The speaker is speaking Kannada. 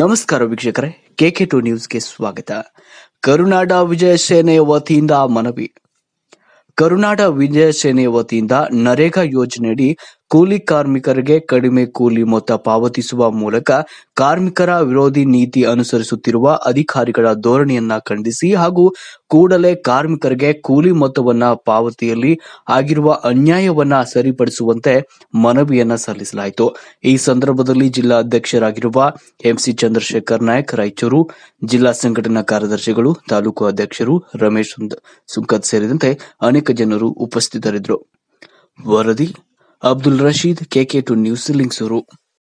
ನಮಸ್ಕಾರ ವೀಕ್ಷಕರೇ ಕೆ ಟು ನ್ಯೂಸ್ಗೆ ಸ್ವಾಗತ ಕರುನಾಡ ವಿಜಯ ಸೇನೆಯ ವತಿಯಿಂದ ಮನವಿ ಕರುನಾಡ ವಿಜಯ ಸೇನೆಯ ವತಿಯಿಂದ ನರೇಗಾ ಯೋಜನೆಯಡಿ ಕೂಲಿ ಕಾರ್ಮಿಕರಿಗೆ ಕಡಿಮೆ ಕೂಲಿ ಮೊತ್ತ ಪಾವತಿಸುವ ಮೂಲಕ ಕಾರ್ಮಿಕರ ವಿರೋಧಿ ನೀತಿ ಅನುಸರಿಸುತ್ತಿರುವ ಅಧಿಕಾರಿಗಳ ಧೋರಣೆಯನ್ನ ಖಂಡಿಸಿ ಹಾಗೂ ಕೂಡಲೇ ಕಾರ್ಮಿಕರಿಗೆ ಕೂಲಿ ಮೊತ್ತವನ್ನ ಪಾವತಿಯಲ್ಲಿ ಆಗಿರುವ ಅನ್ಯಾಯವನ್ನ ಸರಿಪಡಿಸುವಂತೆ ಮನವಿಯನ್ನ ಸಲ್ಲಿಸಲಾಯಿತು ಈ ಸಂದರ್ಭದಲ್ಲಿ ಜಿಲ್ಲಾಧ್ಯಕ್ಷರಾಗಿರುವ ಎಂಸಿ ಚಂದ್ರಶೇಖರ್ ನಾಯಕ್ ರಾಯಚೂರು ಜಿಲ್ಲಾ ಸಂಘಟನಾ ಕಾರ್ಯದರ್ಶಿಗಳು ತಾಲೂಕು ಅಧ್ಯಕ್ಷರು ರಮೇಶ್ ಸುಂಕತ್ ಸೇರಿದಂತೆ ಅನೇಕ ಜನರು ಉಪಸ್ಥಿತರಿದ್ದರು ವರದಿ Abdul Rashid KK two news Lingsugur